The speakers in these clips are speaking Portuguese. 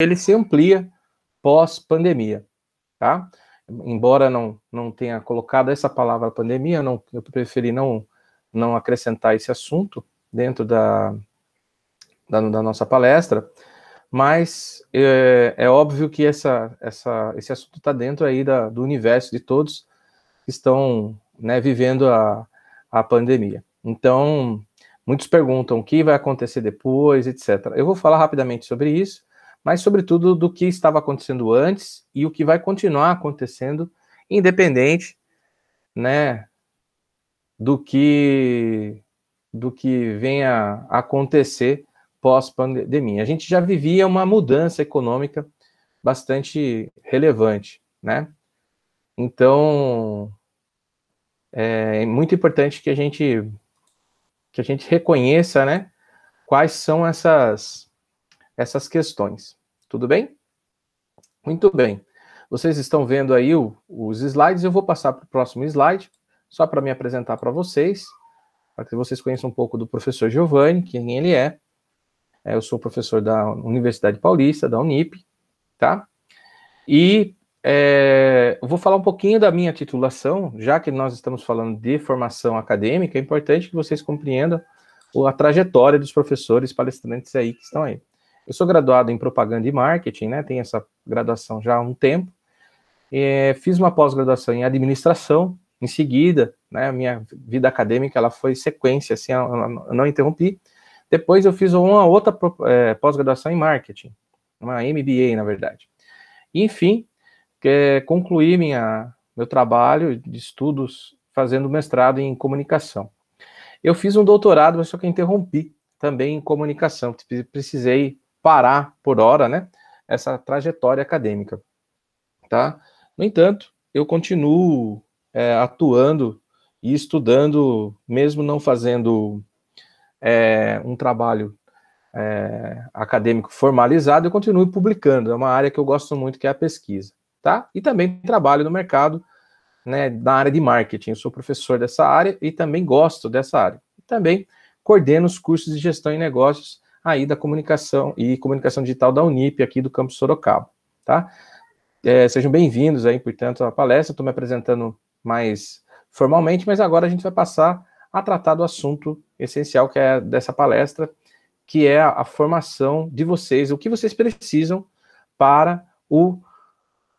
Ele se amplia pós-pandemia, tá? Embora não, não tenha colocado essa palavra pandemia, não, eu preferi não, não acrescentar esse assunto dentro da, da, da nossa palestra, mas é, é, óbvio que essa, essa, esse assunto está dentro aí da, do universo de todos que estão né, vivendo a, a pandemia. Então, muitos perguntam o que vai acontecer depois, etc. Eu vou falar rapidamente sobre isso, mas sobretudo do que estava acontecendo antes e o que vai continuar acontecendo, independente, né, do que do que venha a acontecer pós-pandemia. A gente já vivia uma mudança econômica bastante relevante, né? Então, é muito importante que a gente que a gente reconheça, né, quais são essas essas questões. Tudo bem? Muito bem. Vocês estão vendo aí o, os slides, eu vou passar para o próximo slide, só para me apresentar para vocês, para que vocês conheçam um pouco do professor Giovanni, quem ele é. é eu sou professor da Universidade Paulista, da Unip, tá? E é, vou falar um pouquinho da minha titulação, já que nós estamos falando de formação acadêmica, é importante que vocês compreendam a trajetória dos professores palestrantes aí que estão aí. Eu sou graduado em propaganda e marketing, né? Tenho essa graduação já há um tempo. É, fiz uma pós-graduação em administração. Em seguida, né? Minha vida acadêmica ela foi sequência, assim, eu não interrompi. Depois eu fiz uma outra é, pós-graduação em marketing, uma MBA na verdade. enfim, é, concluí minha, meu trabalho de estudos fazendo mestrado em comunicação. Eu fiz um doutorado, mas só que interrompi também em comunicação. Precisei parar por hora, né? Essa trajetória acadêmica, tá? No entanto, eu continuo é, atuando e estudando, mesmo não fazendo é, um trabalho é, acadêmico formalizado, eu continuo publicando. É uma área que eu gosto muito, que é a pesquisa tá? E também trabalho no mercado, né, na área de marketing. Eu sou professor dessa área e também gosto dessa área. Também coordeno os cursos de gestão e negócios aí da comunicação e comunicação digital da Unip aqui do campus Sorocaba, tá? É, sejam bem-vindos aí, portanto, à palestra. Estou me apresentando mais formalmente, mas agora a gente vai passar a tratar do assunto essencial que é dessa palestra, que é a, a formação de vocês, o que vocês precisam para o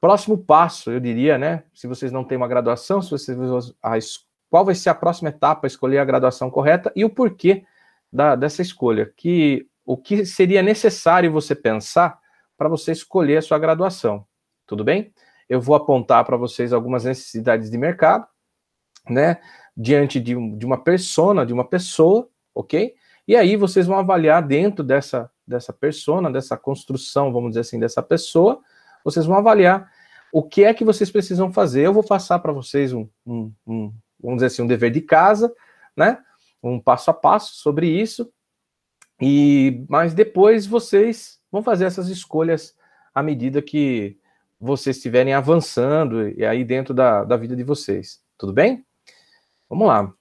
Próximo passo, eu diria, né? Se vocês não têm uma graduação, se vocês a, qual vai ser a próxima etapa, escolher a graduação correta e o porquê da, dessa escolha, que o que seria necessário você pensar para você escolher a sua graduação. Tudo bem? Eu vou apontar para vocês algumas necessidades de mercado, né? Diante de, de uma persona, de uma pessoa, ok? E aí vocês vão avaliar dentro dessa, dessa persona, dessa construção, vamos dizer assim, dessa pessoa, vocês vão avaliar o que é que vocês precisam fazer? Eu vou passar para vocês um, um, um, vamos dizer assim, um dever de casa, né? Um passo a passo sobre isso. E mas depois vocês vão fazer essas escolhas à medida que vocês estiverem avançando e aí dentro da, da vida de vocês. Tudo bem? Vamos lá.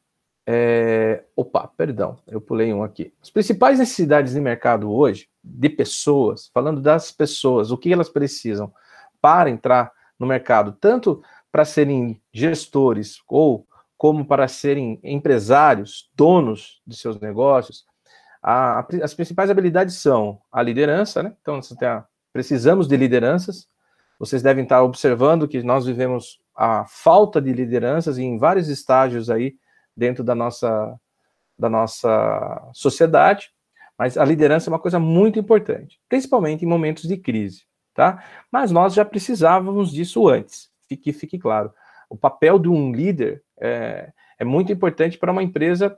É... Opa, perdão, eu pulei um aqui. As principais necessidades de mercado hoje, de pessoas, falando das pessoas, o que elas precisam para entrar no mercado, tanto para serem gestores ou como para serem empresários, donos de seus negócios, a, a, as principais habilidades são a liderança, né? Então, a, tá, precisamos de lideranças. Vocês devem estar observando que nós vivemos a falta de lideranças em vários estágios aí dentro da nossa, da nossa sociedade, mas a liderança é uma coisa muito importante, principalmente em momentos de crise tá? Mas nós já precisávamos disso antes, fique, fique claro. O papel de um líder é, é muito importante para uma empresa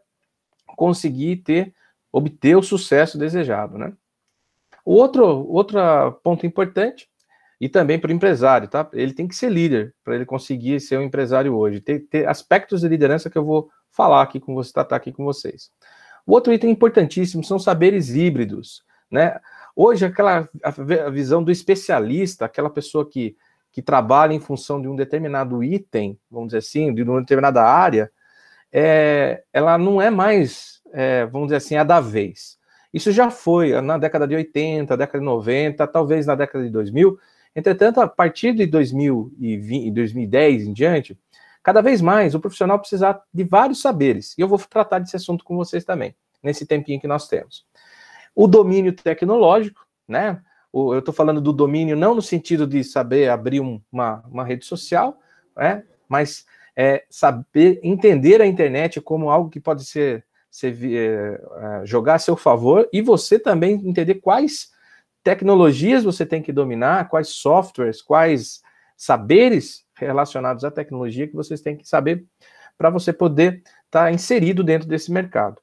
conseguir ter, obter o sucesso desejado, né? O outro, outro ponto importante, e também para o empresário, tá? Ele tem que ser líder para ele conseguir ser um empresário hoje. Ter, ter aspectos de liderança que eu vou falar aqui com você, tratar aqui com vocês. O outro item importantíssimo são saberes híbridos, né? Hoje, aquela a visão do especialista, aquela pessoa que, que trabalha em função de um determinado item, vamos dizer assim, de uma determinada área, é, ela não é mais, é, vamos dizer assim, a da vez. Isso já foi na década de 80, década de 90, talvez na década de 2000. Entretanto, a partir de 2020, 2010 em diante, cada vez mais o profissional precisa de vários saberes. E eu vou tratar desse assunto com vocês também, nesse tempinho que nós temos o domínio tecnológico, né? eu estou falando do domínio não no sentido de saber abrir uma, uma rede social, né? mas é, saber entender a internet como algo que pode ser, ser é, é, jogar a seu favor e você também entender quais tecnologias você tem que dominar, quais softwares, quais saberes relacionados à tecnologia que vocês têm que saber para você poder estar tá inserido dentro desse mercado.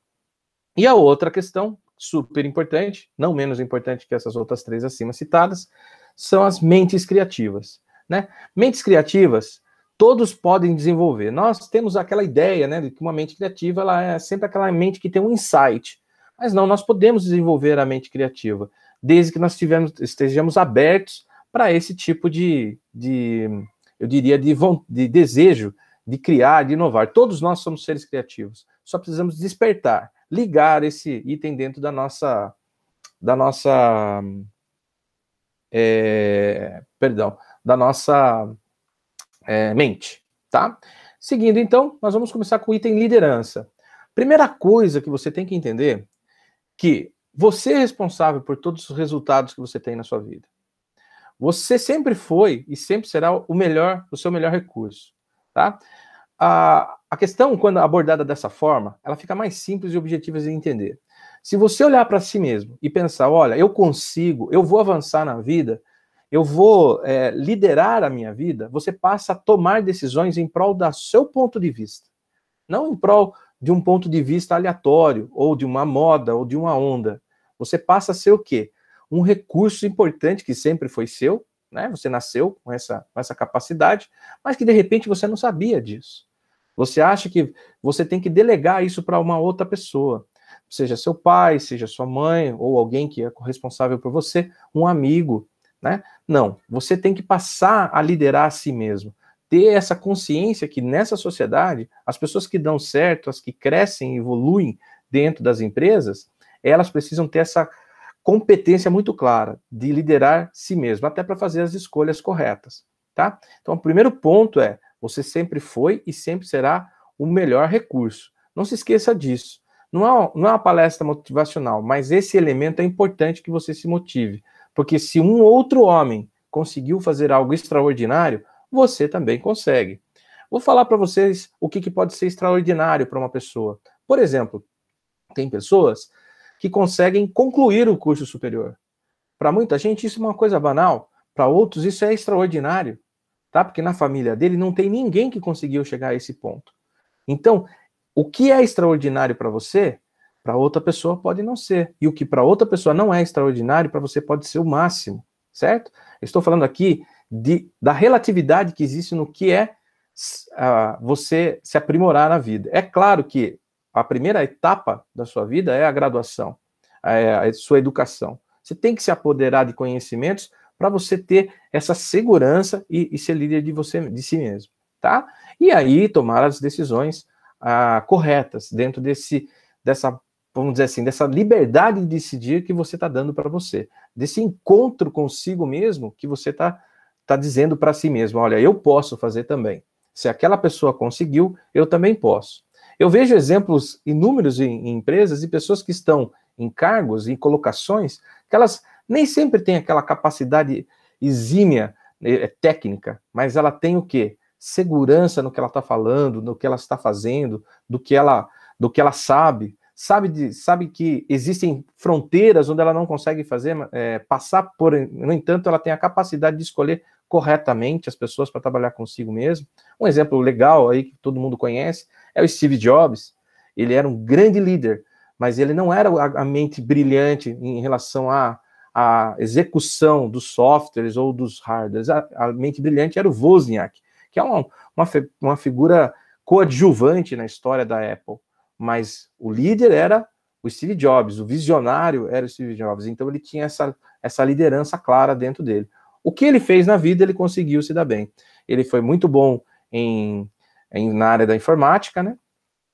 E a outra questão super importante, não menos importante que essas outras três acima citadas, são as mentes criativas. Né? Mentes criativas, todos podem desenvolver. Nós temos aquela ideia né, de que uma mente criativa ela é sempre aquela mente que tem um insight. Mas não, nós podemos desenvolver a mente criativa, desde que nós tivemos estejamos abertos para esse tipo de, de eu diria, de, de desejo de criar, de inovar. Todos nós somos seres criativos, só precisamos despertar ligar esse item dentro da nossa da nossa é, perdão da nossa é, mente, tá? Seguindo então, nós vamos começar com o item liderança. Primeira coisa que você tem que entender que você é responsável por todos os resultados que você tem na sua vida. Você sempre foi e sempre será o melhor, o seu melhor recurso, tá? a a questão, quando abordada dessa forma, ela fica mais simples e objetiva de entender. Se você olhar para si mesmo e pensar, olha, eu consigo, eu vou avançar na vida, eu vou é, liderar a minha vida, você passa a tomar decisões em prol do seu ponto de vista, não em prol de um ponto de vista aleatório, ou de uma moda, ou de uma onda. Você passa a ser o quê? Um recurso importante que sempre foi seu, né? Você nasceu com essa, com essa capacidade, mas que de repente você não sabia disso. Você acha que você tem que delegar isso para uma outra pessoa, seja seu pai, seja sua mãe, ou alguém que é responsável por você, um amigo, né? Não, você tem que passar a liderar a si mesmo. Ter essa consciência que nessa sociedade, as pessoas que dão certo, as que crescem evoluem dentro das empresas, elas precisam ter essa competência muito clara de liderar si mesmo, até para fazer as escolhas corretas, tá? Então, o primeiro ponto é você sempre foi e sempre será o melhor recurso. Não se esqueça disso. Não é, não é uma palestra motivacional, mas esse elemento é importante que você se motive. Porque se um outro homem conseguiu fazer algo extraordinário, você também consegue. Vou falar para vocês o que, que pode ser extraordinário para uma pessoa. Por exemplo, tem pessoas que conseguem concluir o curso superior. Para muita gente, isso é uma coisa banal, para outros, isso é extraordinário tá? Porque na família dele não tem ninguém que conseguiu chegar a esse ponto. Então, o que é extraordinário para você, para outra pessoa pode não ser. E o que para outra pessoa não é extraordinário, para você pode ser o máximo, certo? Eu estou falando aqui de, da relatividade que existe no que é uh, você se aprimorar na vida. É claro que a primeira etapa da sua vida é a graduação, é a sua educação. Você tem que se apoderar de conhecimentos para você ter essa segurança e, e, ser líder de você de si mesmo, tá? E aí tomar as decisões ah, corretas dentro desse dessa vamos dizer assim dessa liberdade de decidir que você está dando para você, desse encontro consigo mesmo que você está tá dizendo para si mesmo, olha, eu posso fazer também. Se aquela pessoa conseguiu, eu também posso. Eu vejo exemplos inúmeros em, em empresas e pessoas que estão em cargos e colocações que elas nem sempre tem aquela capacidade exímia né, é, técnica, mas ela tem o quê? Segurança no que ela está falando, no que ela está fazendo, do que ela, do que ela sabe. Sabe, de, sabe que existem fronteiras onde ela não consegue fazer é, passar por. No entanto, ela tem a capacidade de escolher corretamente as pessoas para trabalhar consigo mesmo. Um exemplo legal aí que todo mundo conhece é o Steve Jobs. Ele era um grande líder, mas ele não era a mente brilhante em relação a a execução dos softwares ou dos hardwares. A, a mente brilhante era o Wozniak, que é uma, uma, uma figura coadjuvante na história da Apple, mas o líder era o Steve Jobs, o visionário era o Steve Jobs, então ele tinha essa, essa liderança clara dentro dele. O que ele fez na vida, ele conseguiu se dar bem. Ele foi muito bom em, em na área da informática, né?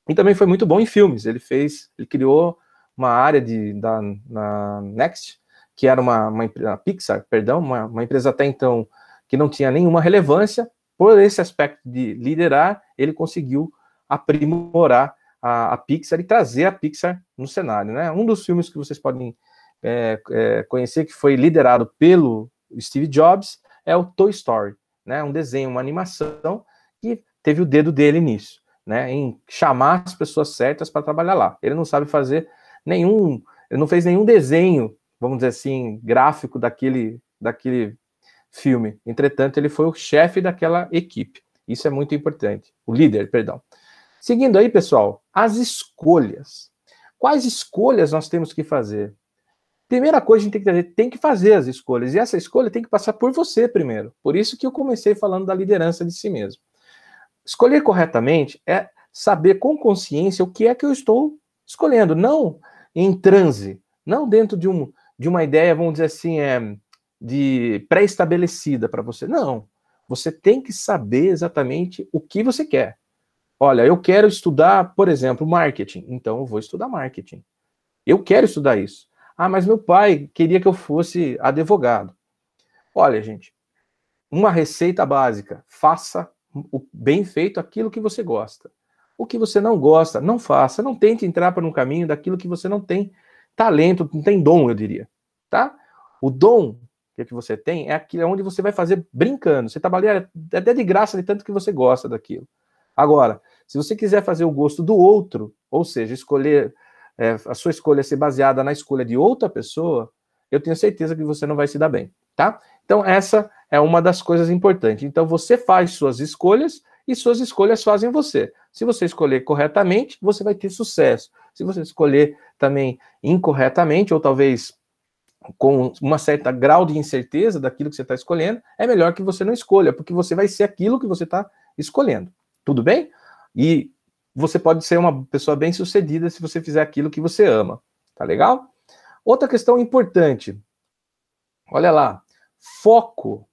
E também foi muito bom em filmes. Ele fez, ele criou uma área de, da, na Next, que era uma, uma, empresa Pixar, perdão, uma, uma empresa até então que não tinha nenhuma relevância, por esse aspecto de liderar, ele conseguiu aprimorar a, a, Pixar e trazer a Pixar no cenário. Né? Um dos filmes que vocês podem é, é, conhecer, que foi liderado pelo Steve Jobs, é o Toy Story, né? um desenho, uma animação, que teve o dedo dele nisso, né? em chamar as pessoas certas para trabalhar lá. Ele não sabe fazer nenhum, ele não fez nenhum desenho vamos dizer assim, gráfico daquele, daquele filme. Entretanto, ele foi o chefe daquela equipe. Isso é muito importante. O líder, perdão. Seguindo aí, pessoal, as escolhas. Quais escolhas nós temos que fazer? Primeira coisa a gente tem que fazer, tem que fazer as escolhas. E essa escolha tem que passar por você primeiro. Por isso que eu comecei falando da liderança de si mesmo. Escolher corretamente é saber com consciência o que é que eu estou escolhendo, não em transe, não dentro de um, de uma ideia, vamos dizer assim, é, de pré-estabelecida para você. Não. Você tem que saber exatamente o que você quer. Olha, eu quero estudar, por exemplo, marketing. Então eu vou estudar marketing. Eu quero estudar isso. Ah, mas meu pai queria que eu fosse advogado. Olha, gente, uma receita básica: faça o bem feito aquilo que você gosta. O que você não gosta, não faça. Não tente entrar por um caminho daquilo que você não tem talento, não tem dom, eu diria, tá? O dom que é você tem é aquilo é onde você vai fazer brincando. Você trabalha é, até de graça de tanto que você gosta daquilo. Agora, se você quiser fazer o gosto do outro, ou seja, escolher é, a sua escolha ser baseada na escolha de outra pessoa, eu tenho certeza que você não vai se dar bem, tá? Então essa é uma das coisas importantes. Então você faz suas escolhas e suas escolhas fazem você. Se você escolher corretamente, você vai ter sucesso. Se você escolher também incorretamente, ou talvez com uma certa grau de incerteza daquilo que você está escolhendo, é melhor que você não escolha, porque você vai ser aquilo que você está escolhendo. Tudo bem? E você pode ser uma pessoa bem sucedida se você fizer aquilo que você ama. Tá legal? Outra questão importante. Olha lá. Foco.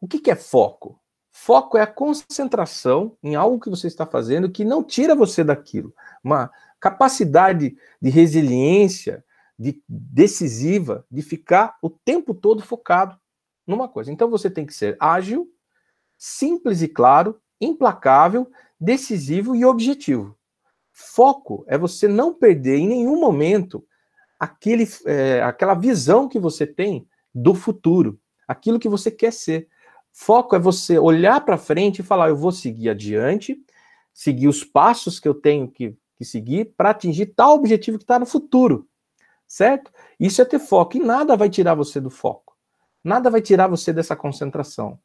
O que, que é foco? Foco é a concentração em algo que você está fazendo que não tira você daquilo. Uma, capacidade de resiliência, de decisiva, de ficar o tempo todo focado numa coisa. Então você tem que ser ágil, simples e claro, implacável, decisivo e objetivo. Foco é você não perder em nenhum momento aquele, é, aquela visão que você tem do futuro, aquilo que você quer ser. Foco é você olhar para frente e falar: eu vou seguir adiante, seguir os passos que eu tenho que que seguir para atingir tal objetivo que está no futuro, certo? Isso é ter foco e nada vai tirar você do foco, nada vai tirar você dessa concentração.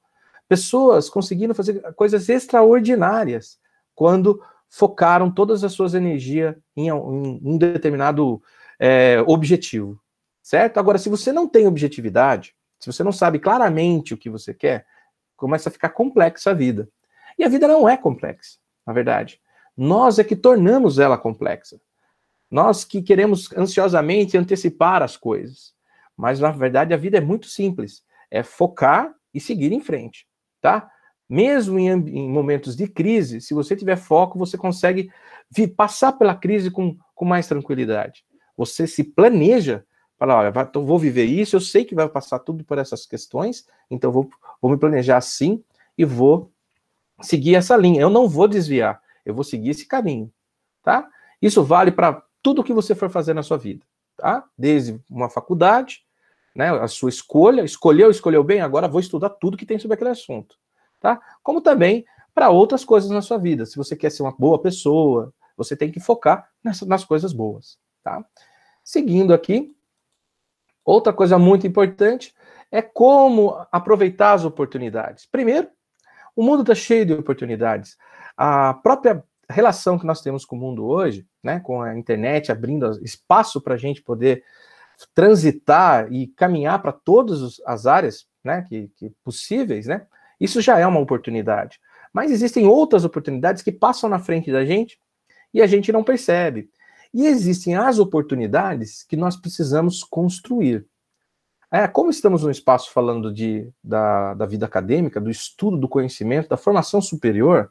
Pessoas conseguindo fazer coisas extraordinárias quando focaram todas as suas energias em um determinado é, objetivo, certo? Agora, se você não tem objetividade, se você não sabe claramente o que você quer, começa a ficar complexa a vida. E a vida não é complexa, na verdade. Nós é que tornamos ela complexa. Nós que queremos ansiosamente antecipar as coisas. Mas na verdade a vida é muito simples, é focar e seguir em frente, tá? Mesmo em, em momentos de crise, se você tiver foco, você consegue passar pela crise com, com mais tranquilidade. Você se planeja fala, olha, vai, então vou viver isso, eu sei que vai passar tudo por essas questões, então vou, vou me planejar assim e vou seguir essa linha. Eu não vou desviar eu vou seguir esse caminho, tá? Isso vale para tudo que você for fazer na sua vida, tá? Desde uma faculdade, né, a sua escolha, escolheu, escolheu bem, agora vou estudar tudo que tem sobre aquele assunto, tá? Como também para outras coisas na sua vida. Se você quer ser uma boa pessoa, você tem que focar nas, nas coisas boas, tá? Seguindo aqui, outra coisa muito importante é como aproveitar as oportunidades. Primeiro, o mundo está cheio de oportunidades a própria relação que nós temos com o mundo hoje, né, com a internet abrindo espaço para a gente poder transitar e caminhar para todas as áreas né, que, que possíveis, né, isso já é uma oportunidade. Mas existem outras oportunidades que passam na frente da gente e a gente não percebe. E existem as oportunidades que nós precisamos construir. É, como estamos num espaço falando de, da, da vida acadêmica, do estudo do conhecimento, da formação superior,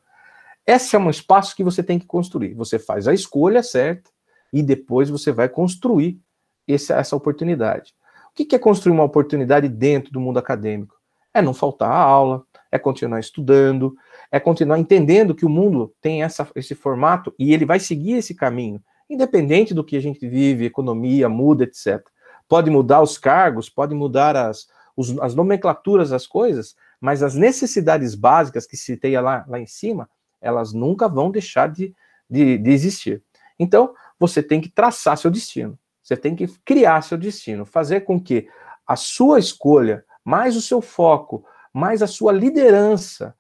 esse é um espaço que você tem que construir. Você faz a escolha certa e depois você vai construir esse, essa oportunidade. O que é construir uma oportunidade dentro do mundo acadêmico? É não faltar a aula, é continuar estudando, é continuar entendendo que o mundo tem essa, esse formato e ele vai seguir esse caminho, independente do que a gente vive, economia muda, etc. Pode mudar os cargos, pode mudar as, os, as nomenclaturas das coisas, mas as necessidades básicas que se tem lá, lá em cima, elas nunca vão deixar de, de, de existir. Então, você tem que traçar seu destino, você tem que criar seu destino, fazer com que a sua escolha, mais o seu foco, mais a sua liderança,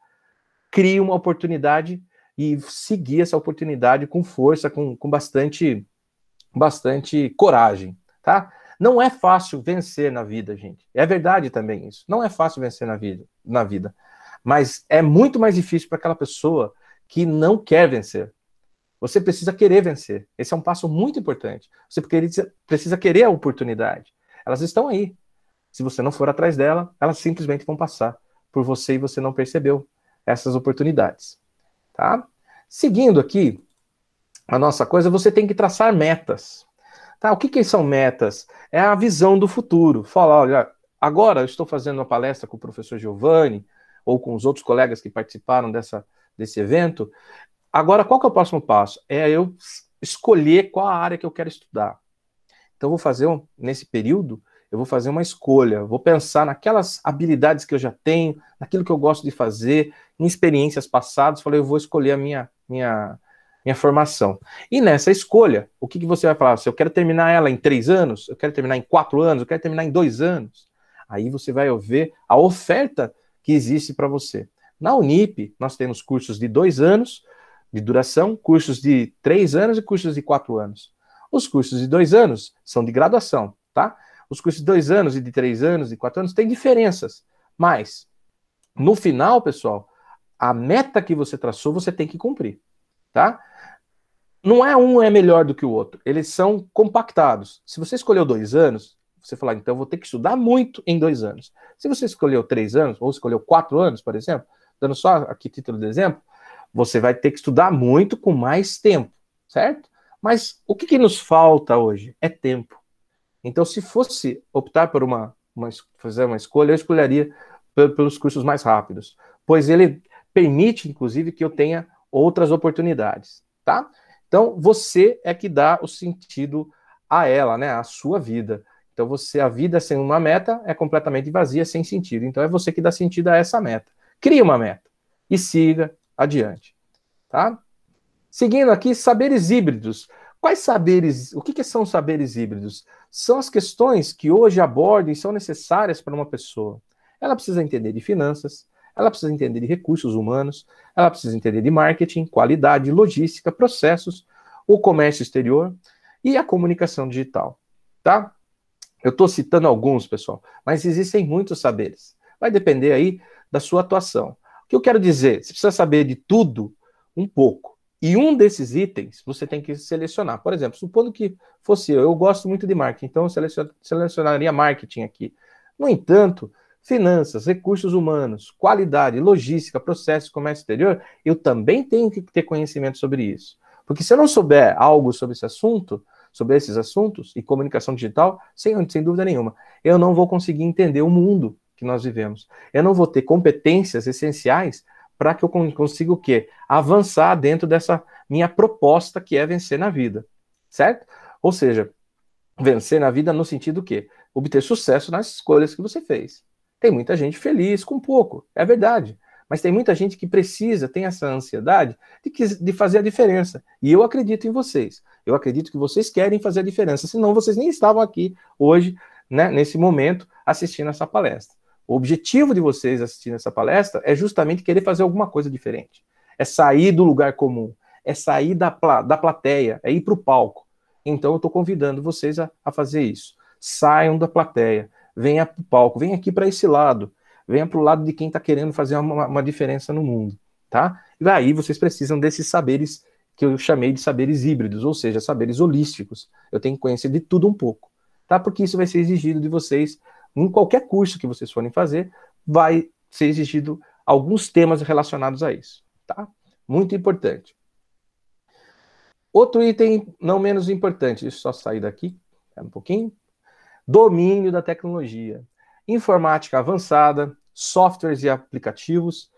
crie uma oportunidade e seguir essa oportunidade com força, com, com bastante, bastante coragem, tá? Não é fácil vencer na vida, gente. É verdade também isso. Não é fácil vencer na vida, na vida. Mas é muito mais difícil para aquela pessoa que não quer vencer. Você precisa querer vencer. Esse é um passo muito importante. Você precisa querer a oportunidade. Elas estão aí. Se você não for atrás dela, elas simplesmente vão passar por você e você não percebeu essas oportunidades. Tá? Seguindo aqui a nossa coisa, você tem que traçar metas. Tá? O que, que são metas? É a visão do futuro. Fala, olha, agora eu estou fazendo uma palestra com o professor Giovanni ou com os outros colegas que participaram dessa, desse evento. Agora, qual que é o próximo passo? É eu escolher qual a área que eu quero estudar. Então, eu vou fazer, um, nesse período, eu vou fazer uma escolha, vou pensar naquelas habilidades que eu já tenho, naquilo que eu gosto de fazer, em experiências passadas, falei, eu vou escolher a minha, minha, minha formação. E nessa escolha, o que, que você vai falar? Se eu quero terminar ela em três anos, eu quero terminar em quatro anos, eu quero terminar em dois anos. Aí você vai ver a oferta que existe para você. Na Unip, nós temos cursos de dois anos de duração, cursos de três anos e cursos de quatro anos. Os cursos de dois anos são de graduação, tá? Os cursos de dois anos e de três anos e quatro anos têm diferenças, mas no final, pessoal, a meta que você traçou você tem que cumprir, tá? Não é um é melhor do que o outro, eles são compactados. Se você escolheu dois anos, você falar, então vou ter que estudar muito em dois anos. Se você escolheu três anos, ou escolheu quatro anos, por exemplo, dando só aqui título de exemplo, você vai ter que estudar muito com mais tempo, certo? Mas o que, que nos falta hoje? É tempo. Então, se fosse optar por uma, uma fazer uma escolha, eu escolheria pelos cursos mais rápidos, pois ele permite, inclusive, que eu tenha outras oportunidades, tá? Então, você é que dá o sentido a ela, né? A sua vida. Então, você, a vida sem uma meta é completamente vazia, sem sentido. Então, é você que dá sentido a essa meta. Crie uma meta e siga adiante. Tá? Seguindo aqui, saberes híbridos. Quais saberes? O que, que são saberes híbridos? São as questões que hoje abordam e são necessárias para uma pessoa. Ela precisa entender de finanças, ela precisa entender de recursos humanos, ela precisa entender de marketing, qualidade, logística, processos, o comércio exterior e a comunicação digital, tá? Eu estou citando alguns, pessoal, mas existem muitos saberes. Vai depender aí da sua atuação. O que eu quero dizer? Você precisa saber de tudo um pouco. E um desses itens você tem que selecionar. Por exemplo, supondo que fosse eu, eu gosto muito de marketing, então eu selecionaria marketing aqui. No entanto, finanças, recursos humanos, qualidade, logística, processo, comércio exterior, eu também tenho que ter conhecimento sobre isso. Porque se eu não souber algo sobre esse assunto, sobre esses assuntos e comunicação digital, sem, sem dúvida nenhuma, eu não vou conseguir entender o mundo que nós vivemos. Eu não vou ter competências essenciais para que eu consiga o quê? Avançar dentro dessa minha proposta que é vencer na vida, certo? Ou seja, vencer na vida no sentido que obter sucesso nas escolhas que você fez. Tem muita gente feliz com pouco, é verdade. Mas tem muita gente que precisa, tem essa ansiedade de, que, de fazer a diferença. E eu acredito em vocês. Eu acredito que vocês querem fazer a diferença. Senão vocês nem estavam aqui hoje, né, nesse momento, assistindo essa palestra. O objetivo de vocês assistindo essa palestra é justamente querer fazer alguma coisa diferente. É sair do lugar comum, é sair da, pla da plateia, é ir para o palco. Então eu estou convidando vocês a, a fazer isso. Saiam da plateia, venha para o palco, venha aqui para esse lado, venha para o lado de quem está querendo fazer uma, uma diferença no mundo, tá? E aí vocês precisam desses saberes que eu chamei de saberes híbridos, ou seja, saberes holísticos. Eu tenho que conhecer de tudo um pouco, tá? Porque isso vai ser exigido de vocês em qualquer curso que vocês forem fazer, vai ser exigido alguns temas relacionados a isso, tá? Muito importante. Outro item não menos importante, deixa eu só sair daqui um pouquinho. Domínio da tecnologia, informática avançada, softwares e aplicativos,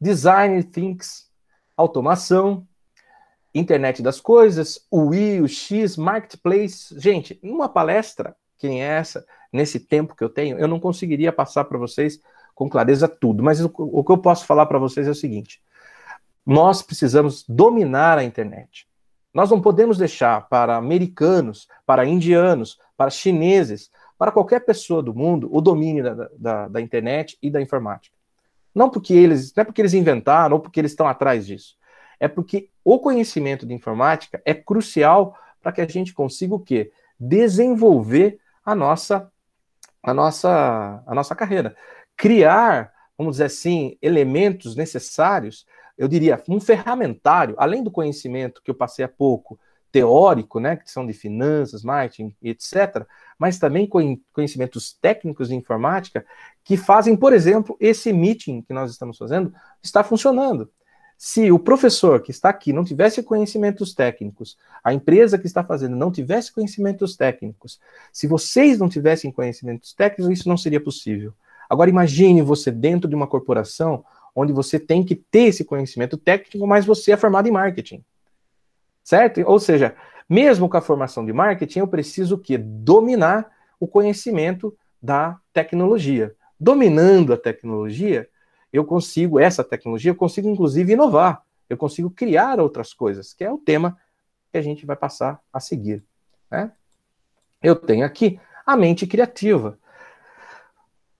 design thinks, automação, internet das coisas, o I, o X, marketplace. Gente, numa palestra, quem é essa? nesse tempo que eu tenho, eu não conseguiria passar para vocês com clareza tudo. Mas o, o que eu posso falar para vocês é o seguinte: nós precisamos dominar a internet. Nós não podemos deixar para americanos, para indianos, para chineses, para qualquer pessoa do mundo o domínio da, da, da internet e da informática. Não porque eles, não é porque eles inventaram ou porque eles estão atrás disso. É porque o conhecimento de informática é crucial para que a gente consiga o quê? Desenvolver a nossa a nossa, a nossa carreira. Criar, vamos dizer assim, elementos necessários, eu diria, um ferramentário, além do conhecimento que eu passei há pouco, teórico, né, que são de finanças, marketing, etc., mas também conhecimentos técnicos de informática que fazem, por exemplo, esse meeting que nós estamos fazendo está funcionando. Se o professor que está aqui não tivesse conhecimentos técnicos, a empresa que está fazendo não tivesse conhecimentos técnicos, se vocês não tivessem conhecimentos técnicos, isso não seria possível. Agora imagine você dentro de uma corporação onde você tem que ter esse conhecimento técnico, mas você é formado em marketing. Certo? Ou seja, mesmo com a formação de marketing, eu preciso que dominar o conhecimento da tecnologia. Dominando a tecnologia, eu consigo, essa tecnologia, eu consigo inclusive inovar, eu consigo criar outras coisas, que é o tema que a gente vai passar a seguir. Né? Eu tenho aqui a mente criativa,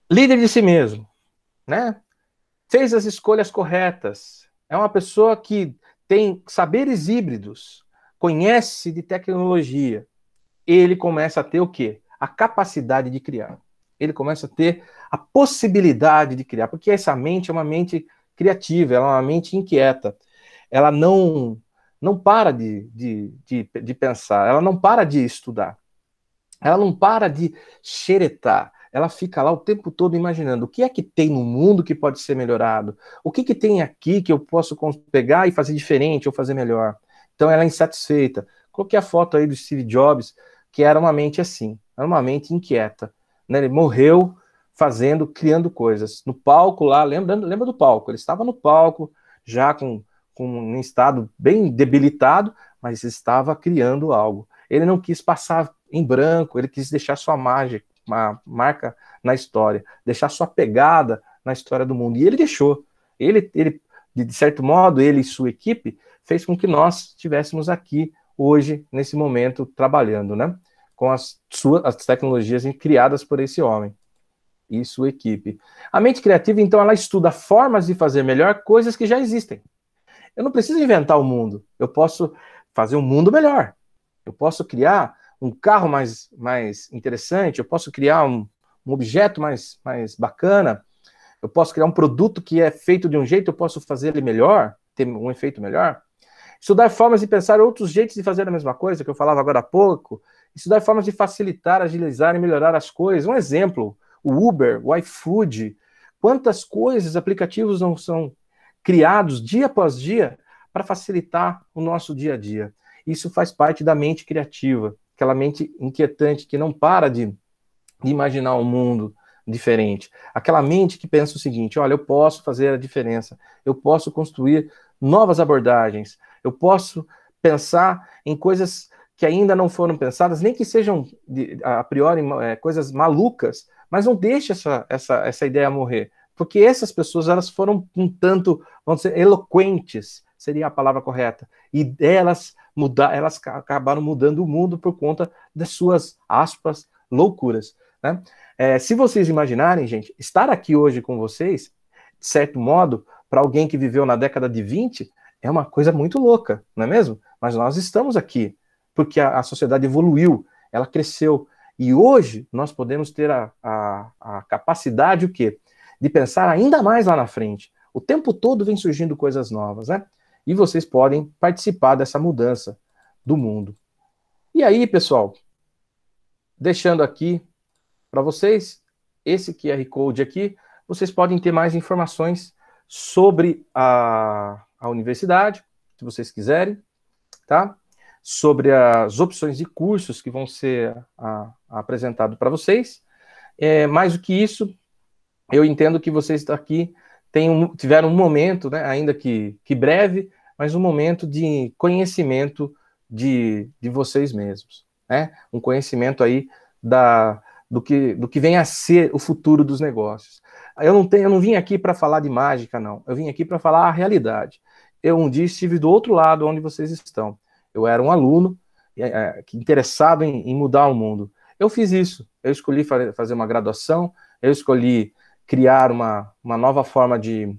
líder de si mesmo, né? fez as escolhas corretas, é uma pessoa que tem saberes híbridos, conhece de tecnologia, ele começa a ter o quê? A capacidade de criar. Ele começa a ter a possibilidade de criar, porque essa mente é uma mente criativa, ela é uma mente inquieta, ela não não para de, de, de, de pensar, ela não para de estudar, ela não para de xeretar, ela fica lá o tempo todo imaginando o que é que tem no mundo que pode ser melhorado, o que, que tem aqui que eu posso pegar e fazer diferente ou fazer melhor. Então ela é insatisfeita. Coloquei é a foto aí do Steve Jobs, que era uma mente assim, era uma mente inquieta. Né? Ele morreu fazendo, criando coisas. No palco lá, lembra, lembra do palco? Ele estava no palco, já com, com um estado bem debilitado, mas estava criando algo. Ele não quis passar em branco, ele quis deixar sua margem, uma marca na história, deixar sua pegada na história do mundo. E ele deixou. Ele, ele de certo modo, ele e sua equipe fez com que nós estivéssemos aqui hoje, nesse momento, trabalhando, né? Com as suas as tecnologias criadas por esse homem e sua equipe. A mente criativa, então, ela estuda formas de fazer melhor coisas que já existem. Eu não preciso inventar o mundo, eu posso fazer um mundo melhor. Eu posso criar um carro mais, mais interessante, eu posso criar um, um objeto mais, mais bacana, eu posso criar um produto que é feito de um jeito, eu posso fazer ele melhor, ter um efeito melhor. Estudar formas de pensar outros jeitos de fazer a mesma coisa, que eu falava agora há pouco. Estudar formas de facilitar, agilizar e melhorar as coisas. Um exemplo, o Uber, o iFood, quantas coisas, aplicativos não são criados dia após dia para facilitar o nosso dia a dia. Isso faz parte da mente criativa, aquela mente inquietante que não para de, de imaginar um mundo diferente, aquela mente que pensa o seguinte: olha, eu posso fazer a diferença, eu posso construir novas abordagens, eu posso pensar em coisas que ainda não foram pensadas, nem que sejam a priori eh, coisas malucas, mas não deixe essa, essa, essa ideia morrer, porque essas pessoas elas foram um tanto, vamos dizer, eloquentes, seria a palavra correta, e elas, mudar elas acabaram mudando o mundo por conta das suas, aspas, loucuras. Né? É, se vocês imaginarem, gente, estar aqui hoje com vocês, de certo modo, para alguém que viveu na década de 20, é uma coisa muito louca, não é mesmo? Mas nós estamos aqui, porque a, a sociedade evoluiu, ela cresceu, e hoje nós podemos ter a, a, a capacidade o quê? de pensar ainda mais lá na frente. O tempo todo vem surgindo coisas novas, né? E vocês podem participar dessa mudança do mundo. E aí, pessoal, deixando aqui para vocês esse QR Code aqui, vocês podem ter mais informações sobre a, a universidade, se vocês quiserem, tá? sobre as opções de cursos que vão ser apresentados para vocês. É, mais do que isso, eu entendo que vocês aqui um, tiveram um momento, né, ainda que, que, breve, mas um momento de conhecimento de, de vocês mesmos. Né? Um conhecimento aí da, do, que, do que vem a ser o futuro dos negócios. Eu não, tenho, eu não vim aqui para falar de mágica, não. Eu vim aqui para falar a realidade. Eu um dia estive do outro lado onde vocês estão eu era um aluno é, é interessado em, em mudar o mundo. Eu fiz isso, eu escolhi fazer uma graduação, eu escolhi criar uma, uma nova forma de,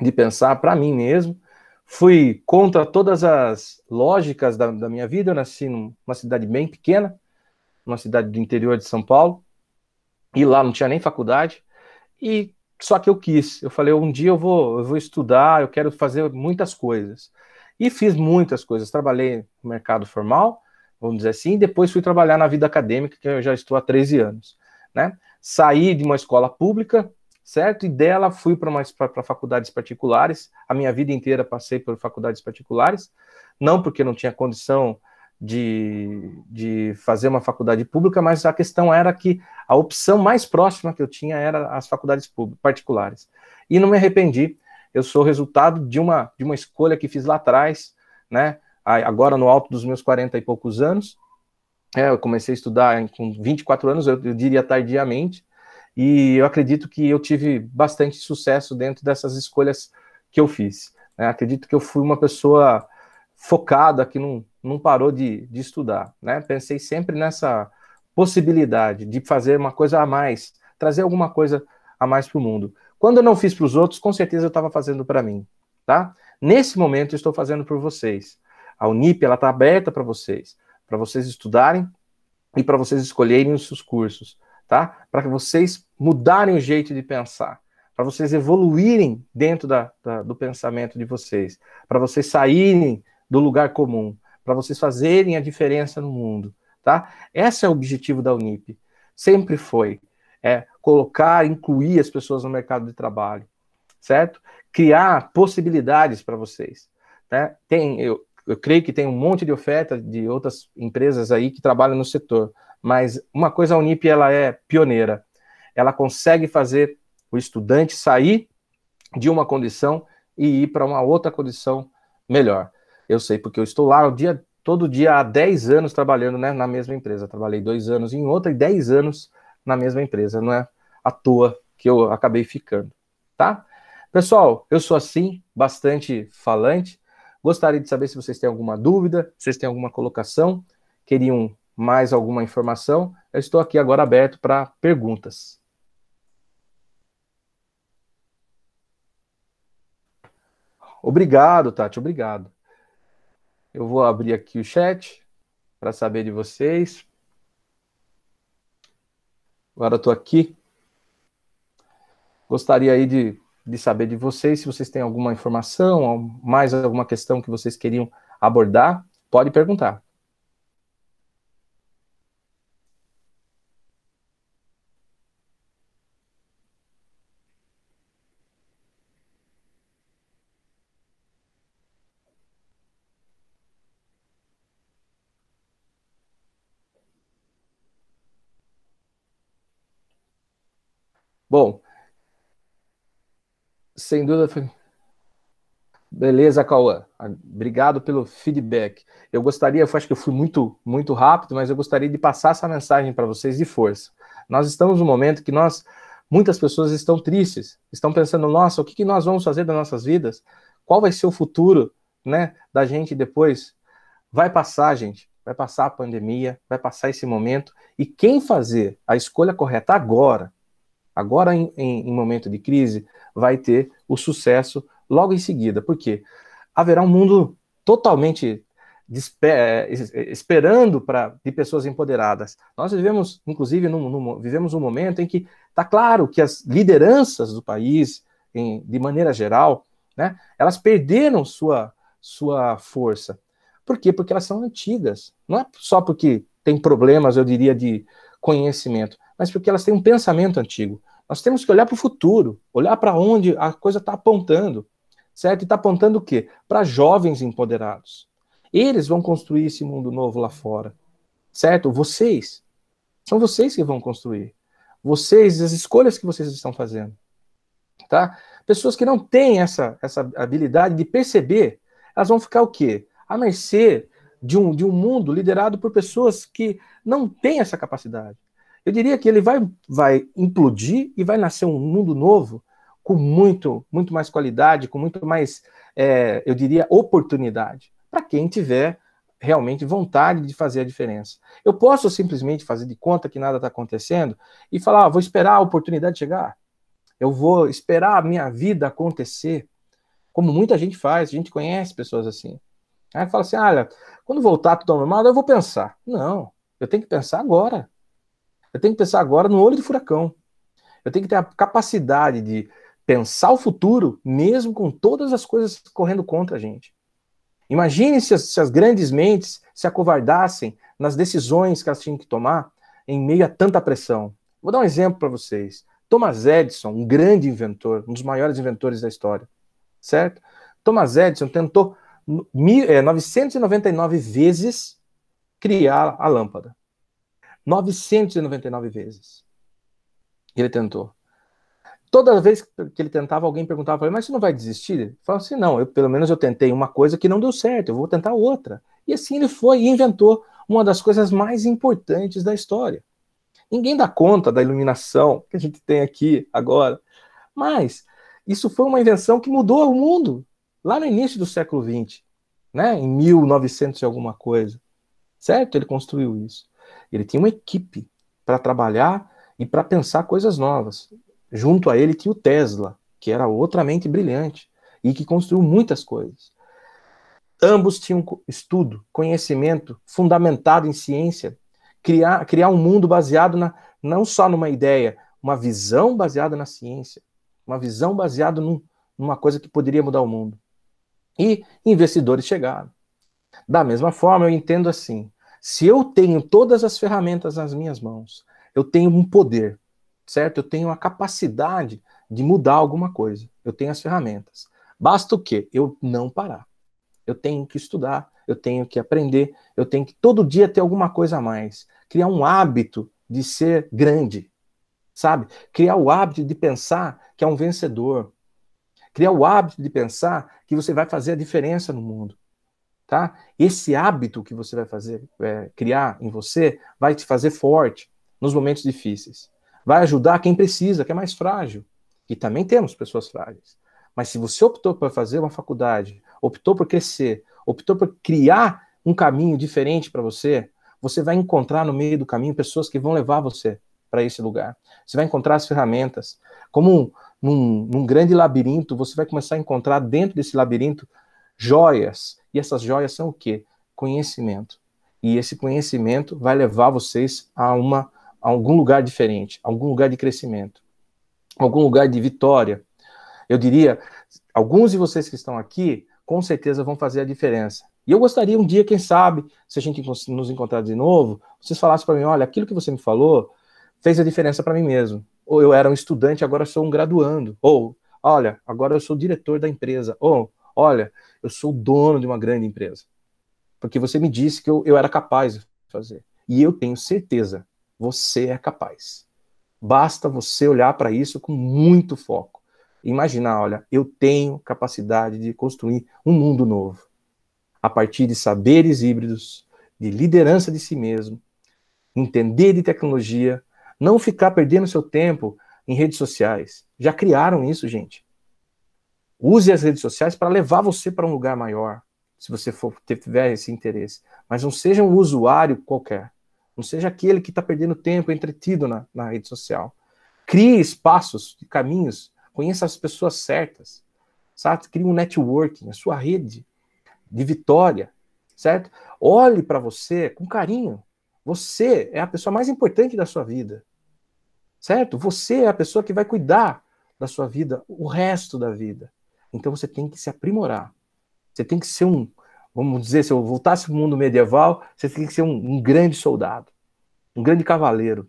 de pensar para mim mesmo. Fui contra todas as lógicas da, da minha vida. Eu nasci numa cidade bem pequena, uma cidade do interior de São Paulo, e lá não tinha nem faculdade. E só que eu quis. Eu falei, um dia eu vou, eu vou estudar, eu quero fazer muitas coisas. E fiz muitas coisas. Trabalhei no mercado formal, vamos dizer assim, e depois fui trabalhar na vida acadêmica, que eu já estou há 13 anos. Né? Saí de uma escola pública, certo? E dela fui para faculdades particulares. A minha vida inteira passei por faculdades particulares, não porque não tinha condição de, de fazer uma faculdade pública, mas a questão era que a opção mais próxima que eu tinha era as faculdades particulares. E não me arrependi, eu sou resultado de uma, de uma escolha que fiz lá atrás, né? Agora no alto dos meus 40 e poucos anos, é, eu comecei a estudar com 24 anos, eu, eu diria tardiamente, e eu acredito que eu tive bastante sucesso dentro dessas escolhas que eu fiz. Né? Acredito que eu fui uma pessoa focada, que não, não parou de, de estudar. Né? Pensei sempre nessa possibilidade de fazer uma coisa a mais, trazer alguma coisa a mais para o mundo. Quando eu não fiz para os outros, com certeza eu estava fazendo para mim, tá? Nesse momento eu estou fazendo por vocês. A Unip ela está aberta para vocês, para vocês estudarem e para vocês escolherem os seus cursos, tá? Para que vocês mudarem o jeito de pensar, para vocês evoluírem dentro da, da, do pensamento de vocês, para vocês saírem do lugar comum, para vocês fazerem a diferença no mundo, tá? Esse é o objetivo da Unip. Sempre foi é, colocar, incluir as pessoas no mercado de trabalho, certo? Criar possibilidades para vocês. Né? Tem, eu, eu creio que tem um monte de oferta de outras empresas aí que trabalham no setor, mas uma coisa a Unip ela é pioneira. Ela consegue fazer o estudante sair de uma condição e ir para uma outra condição melhor. Eu sei porque eu estou lá o dia todo dia há 10 anos trabalhando né, na mesma empresa. trabalhei dois anos em outra e 10 anos na mesma empresa. Não é à toa que eu acabei ficando, tá? Pessoal, eu sou assim, bastante falante. Gostaria de saber se vocês têm alguma dúvida, se vocês têm alguma colocação, queriam mais alguma informação. Eu estou aqui agora aberto para perguntas. Obrigado, Tati, obrigado. Eu vou abrir aqui o chat para saber de vocês. Agora estou aqui. Gostaria aí de, de saber de vocês se vocês têm alguma informação, mais alguma questão que vocês queriam abordar, pode perguntar. Bom, sem dúvida foi. Beleza, Cauã. Obrigado pelo feedback. Eu gostaria, eu acho que eu fui muito, muito rápido, mas eu gostaria de passar essa mensagem para vocês de força. Nós estamos num momento que nós, muitas pessoas estão tristes, estão pensando, nossa, o que, que nós vamos fazer das nossas vidas? Qual vai ser o futuro, né, da gente depois? Vai passar, gente. Vai passar a pandemia, vai passar esse momento. E quem fazer a escolha correta agora, agora em, em, em momento de crise, vai ter o sucesso logo em seguida. porque Haverá um mundo totalmente eh, eh, esperando para de pessoas empoderadas. Nós vivemos, inclusive, num, num, vivemos um momento em que está claro que as lideranças do país, em, de maneira geral, né, elas perderam sua, sua força. Por quê? Porque elas são antigas. Não é só porque tem problemas, eu diria, de conhecimento, mas porque elas têm um pensamento antigo. Nós temos que olhar para o futuro, olhar para onde a coisa está apontando, certo? E está apontando o quê? Para jovens empoderados. Eles vão construir esse mundo novo lá fora, certo? Vocês. São vocês que vão construir. Vocês, as escolhas que vocês estão fazendo, tá? Pessoas que não têm essa, essa habilidade de perceber, elas vão ficar o quê? À mercê de um, de um mundo liderado por pessoas que não têm essa capacidade. Eu diria que ele vai, vai implodir e vai nascer um mundo novo com muito, muito mais qualidade, com muito mais, é, eu diria, oportunidade para quem tiver realmente vontade de fazer a diferença. Eu posso simplesmente fazer de conta que nada está acontecendo e falar, ah, vou esperar a oportunidade chegar, eu vou esperar a minha vida acontecer, como muita gente faz, a gente conhece pessoas assim. Aí fala assim, olha, quando voltar tudo ao normal, eu vou pensar. Não, eu tenho que pensar agora. Eu tenho que pensar agora no olho de furacão. Eu tenho que ter a capacidade de pensar o futuro, mesmo com todas as coisas correndo contra a gente. Imagine se as, se as grandes mentes se acovardassem nas decisões que elas tinham que tomar em meio a tanta pressão. Vou dar um exemplo para vocês. Thomas Edison, um grande inventor, um dos maiores inventores da história, certo? Thomas Edison tentou 999 eh, vezes criar a lâmpada. 999 vezes. Ele tentou. Toda vez que ele tentava, alguém perguntava, mas você não vai desistir? Ele falava assim, não, eu, pelo menos eu tentei uma coisa que não deu certo, eu vou tentar outra. E assim ele foi e inventou uma das coisas mais importantes da história. Ninguém dá conta da iluminação que a gente tem aqui agora, mas isso foi uma invenção que mudou o mundo lá no início do século XX, né? em 1900 e alguma coisa. Certo? Ele construiu isso. Ele tinha uma equipe para trabalhar e para pensar coisas novas. Junto a ele tinha o Tesla, que era outra mente brilhante e que construiu muitas coisas. Ambos tinham estudo, conhecimento fundamentado em ciência, criar, criar um mundo baseado na, não só numa ideia, uma visão baseada na ciência, uma visão baseada num, numa coisa que poderia mudar o mundo. E investidores chegaram. Da mesma forma, eu entendo assim: se eu tenho todas as ferramentas nas minhas mãos, eu tenho um poder, certo? Eu tenho a capacidade de mudar alguma coisa. Eu tenho as ferramentas. Basta o quê? Eu não parar. Eu tenho que estudar, eu tenho que aprender, eu tenho que todo dia ter alguma coisa a mais. Criar um hábito de ser grande, sabe? Criar o hábito de pensar que é um vencedor. Criar o hábito de pensar que você vai fazer a diferença no mundo tá? Esse hábito que você vai fazer, é, criar em você, vai te fazer forte nos momentos difíceis. Vai ajudar quem precisa, que é mais frágil. E também temos pessoas frágeis. Mas se você optou por fazer uma faculdade, optou por crescer, optou por criar um caminho diferente para você, você vai encontrar no meio do caminho pessoas que vão levar você para esse lugar. Você vai encontrar as ferramentas. Como num, num grande labirinto, você vai começar a encontrar dentro desse labirinto joias essas joias são o quê? Conhecimento. E esse conhecimento vai levar vocês a, uma, a algum lugar diferente, algum lugar de crescimento, algum lugar de vitória. Eu diria, alguns de vocês que estão aqui, com certeza vão fazer a diferença. E eu gostaria um dia, quem sabe, se a gente nos encontrar de novo, vocês falassem para mim: olha, aquilo que você me falou fez a diferença para mim mesmo. Ou eu era um estudante, agora sou um graduando. Ou, olha, agora eu sou diretor da empresa. Ou, olha, eu sou o dono de uma grande empresa. Porque você me disse que eu, eu era capaz de fazer. E eu tenho certeza, você é capaz. Basta você olhar para isso com muito foco. Imaginar, olha, eu tenho capacidade de construir um mundo novo. A partir de saberes híbridos, de liderança de si mesmo, entender de tecnologia, não ficar perdendo seu tempo em redes sociais. Já criaram isso, gente. Use as redes sociais para levar você para um lugar maior, se você for, tiver esse interesse. Mas não seja um usuário qualquer. Não seja aquele que está perdendo tempo entretido na, na rede social. Crie espaços e caminhos. Conheça as pessoas certas. Sabe? Crie um networking, a sua rede de vitória. Certo? Olhe para você com carinho. Você é a pessoa mais importante da sua vida. Certo? Você é a pessoa que vai cuidar da sua vida o resto da vida. Então você tem que se aprimorar. Você tem que ser um, vamos dizer, se eu voltasse para o mundo medieval, você tem que ser um, um grande soldado, um grande cavaleiro,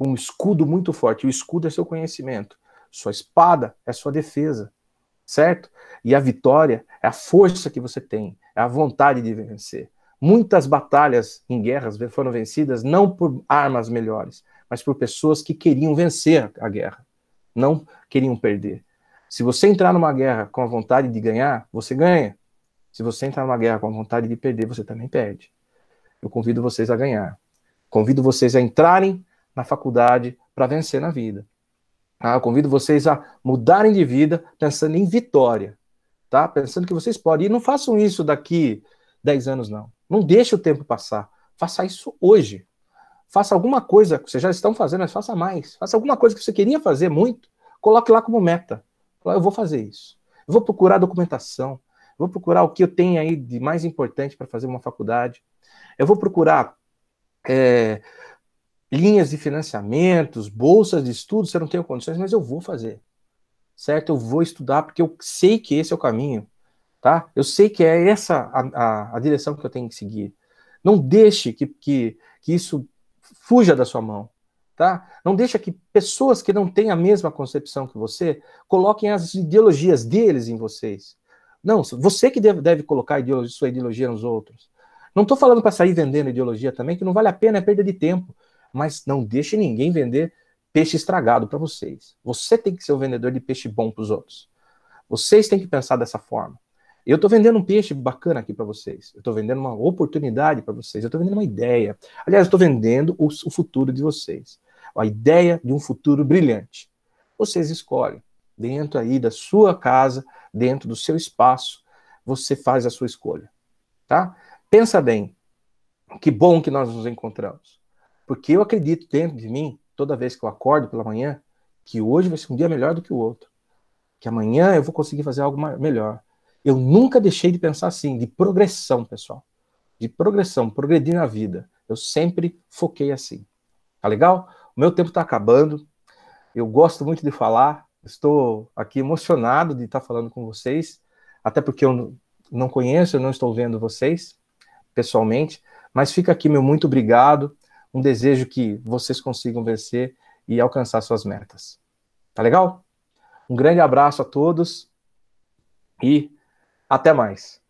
um escudo muito forte. O escudo é seu conhecimento, sua espada é sua defesa, certo? E a vitória é a força que você tem, é a vontade de vencer. Muitas batalhas em guerras foram vencidas não por armas melhores, mas por pessoas que queriam vencer a guerra, não queriam perder. Se você entrar numa guerra com a vontade de ganhar, você ganha. Se você entrar numa guerra com a vontade de perder, você também perde. Eu convido vocês a ganhar. Convido vocês a entrarem na faculdade para vencer na vida. Ah, Eu convido vocês a mudarem de vida pensando em vitória. Tá? Pensando que vocês podem. E não façam isso daqui 10 anos, não. Não deixe o tempo passar. Faça isso hoje. Faça alguma coisa que vocês já estão fazendo, mas faça mais. Faça alguma coisa que você queria fazer muito. Coloque lá como meta eu vou fazer isso. Eu vou procurar documentação. Vou procurar o que eu tenho aí de mais importante para fazer uma faculdade. Eu vou procurar é, linhas de financiamentos, bolsas de estudo, se eu não tenho condições, mas eu vou fazer. Certo? Eu vou estudar porque eu sei que esse é o caminho, tá? Eu sei que é essa a, a, a direção que eu tenho que seguir. Não deixe que, que, que isso fuja da sua mão tá? Não deixa que pessoas que não têm a mesma concepção que você coloquem as ideologias deles em vocês. Não, você que deve, deve colocar ideologia, sua ideologia nos outros. Não estou falando para sair vendendo ideologia também, que não vale a pena, é perda de tempo. Mas não deixe ninguém vender peixe estragado para vocês. Você tem que ser o vendedor de peixe bom para os outros. Vocês têm que pensar dessa forma. Eu estou vendendo um peixe bacana aqui para vocês. Eu estou vendendo uma oportunidade para vocês. Eu estou vendendo uma ideia. Aliás, eu estou vendendo o, o futuro de vocês a ideia de um futuro brilhante. Vocês escolhem, dentro aí da sua casa, dentro do seu espaço, você faz a sua escolha, tá? Pensa bem, que bom que nós nos encontramos, porque eu acredito dentro de mim, toda vez que eu acordo pela manhã, que hoje vai ser um dia melhor do que o outro, que amanhã eu vou conseguir fazer algo melhor. Eu nunca deixei de pensar assim, de progressão, pessoal, de progressão, progredir na vida. Eu sempre foquei assim. Tá legal? O meu tempo está acabando. Eu gosto muito de falar. Estou aqui emocionado de estar tá falando com vocês, até porque eu não conheço, eu não estou vendo vocês pessoalmente. Mas fica aqui meu muito obrigado. Um desejo que vocês consigam vencer e alcançar suas metas. Tá legal? Um grande abraço a todos e até mais.